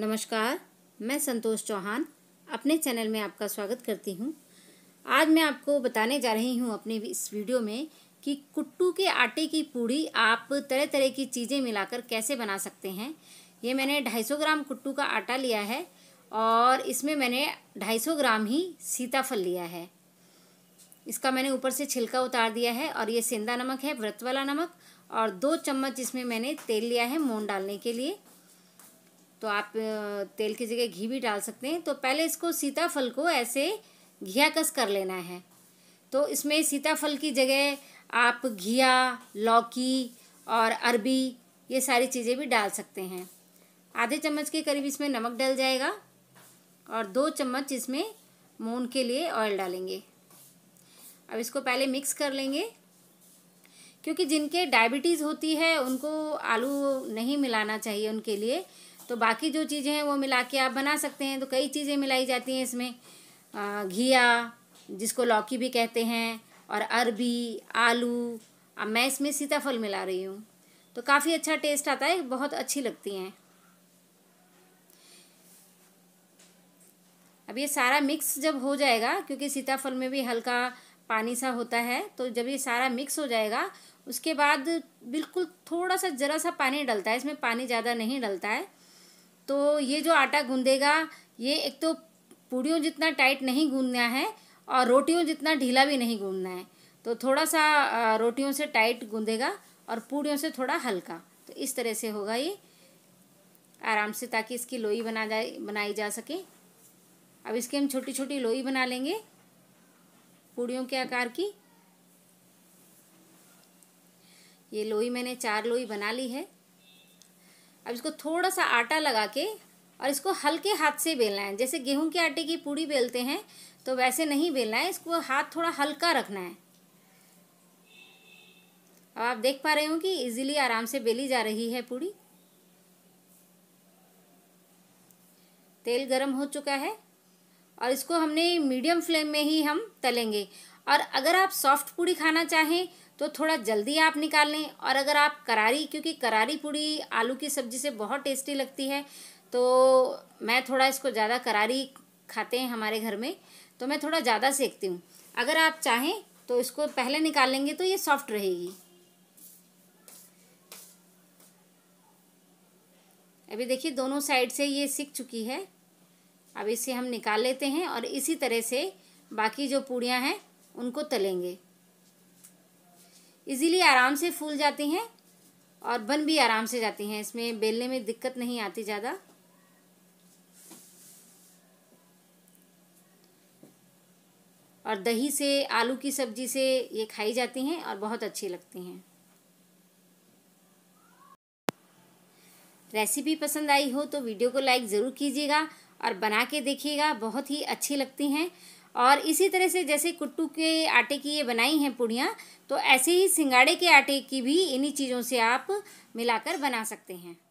नमस्कार मैं संतोष चौहान अपने चैनल में आपका स्वागत करती हूँ आज मैं आपको बताने जा रही हूँ अपने इस वीडियो में कि कुट्टू के आटे की पूड़ी आप तरह तरह की चीज़ें मिलाकर कैसे बना सकते हैं ये मैंने 250 ग्राम कुट्टू का आटा लिया है और इसमें मैंने 250 ग्राम ही सीताफल लिया है इसका मैंने ऊपर से छिलका उतार दिया है और ये सेंधा नमक है व्रत वाला नमक और दो चम्मच इसमें मैंने तेल लिया है मोन डालने के लिए तो आप तेल की जगह घी भी डाल सकते हैं तो पहले इसको सीताफल को ऐसे घिया कस कर लेना है तो इसमें सीताफल की जगह आप घिया लौकी और अरबी ये सारी चीज़ें भी डाल सकते हैं आधे चम्मच के करीब इसमें नमक डल जाएगा और दो चम्मच इसमें मून के लिए ऑयल डालेंगे अब इसको पहले मिक्स कर लेंगे क्योंकि जिनके डायबिटीज़ होती है उनको आलू नहीं मिलाना चाहिए उनके लिए तो बाकी जो चीज़ें हैं वो मिला के आप बना सकते हैं तो कई चीज़ें मिलाई जाती हैं इसमें घिया जिसको लौकी भी कहते हैं और अरबी आलू अब मैं इसमें सीताफल मिला रही हूँ तो काफ़ी अच्छा टेस्ट आता है बहुत अच्छी लगती हैं अब ये सारा मिक्स जब हो जाएगा क्योंकि सीताफल में भी हल्का पानी सा होता है तो जब ये सारा मिक्स हो जाएगा उसके बाद बिल्कुल थोड़ा सा ज़रा सा पानी डलता है इसमें पानी ज़्यादा नहीं डलता है तो ये जो आटा गूंदेगा ये एक तो पूड़ियों जितना टाइट नहीं गूंदना है और रोटियों जितना ढीला भी नहीं गूंदना है तो थोड़ा सा रोटियों से टाइट गूंदेगा और पूड़ियों से थोड़ा हल्का तो इस तरह से होगा ये आराम से ताकि इसकी लोई बना जाए बनाई जा सके अब इसकी हम छोटी छोटी लोई बना लेंगे पूड़ियों के आकार की ये लोई मैंने चार लोई बना ली है अब इसको थोड़ा सा आटा लगा के और इसको हल्के हाथ से बेलना है जैसे गेहूं के आटे की पूड़ी बेलते हैं तो वैसे नहीं बेलना है इसको हाथ थोड़ा हल्का रखना है अब आप देख पा रहे हो कि इजीली आराम से बेली जा रही है पूड़ी तेल गरम हो चुका है और इसको हमने मीडियम फ्लेम में ही हम तलेंगे और अगर आप सॉफ्ट पूड़ी खाना चाहें तो थोड़ा जल्दी आप निकाल लें और अगर आप करारी क्योंकि करारी पूड़ी आलू की सब्ज़ी से बहुत टेस्टी लगती है तो मैं थोड़ा इसको ज़्यादा करारी खाते हैं हमारे घर में तो मैं थोड़ा ज़्यादा सेकती हूँ अगर आप चाहें तो इसको पहले निकाल लेंगे तो ये सॉफ्ट रहेगी अभी देखिए दोनों साइड से ये सीख चुकी है अब इसे हम निकाल लेते हैं और इसी तरह से बाकी जो पूड़ियाँ हैं उनको तलेंगे इजीली आराम से फूल जाती हैं और बन भी आराम से जाती हैं इसमें बेलने में दिक्कत नहीं आती ज़्यादा और दही से आलू की सब्जी से ये खाई जाती हैं और बहुत अच्छी लगती हैं रेसिपी पसंद आई हो तो वीडियो को लाइक ज़रूर कीजिएगा और बना के देखिएगा बहुत ही अच्छी लगती हैं और इसी तरह से जैसे कुट्टू के आटे की ये बनाई हैं पूड़ियाँ तो ऐसे ही सिंगाड़े के आटे की भी इन्हीं चीज़ों से आप मिलाकर बना सकते हैं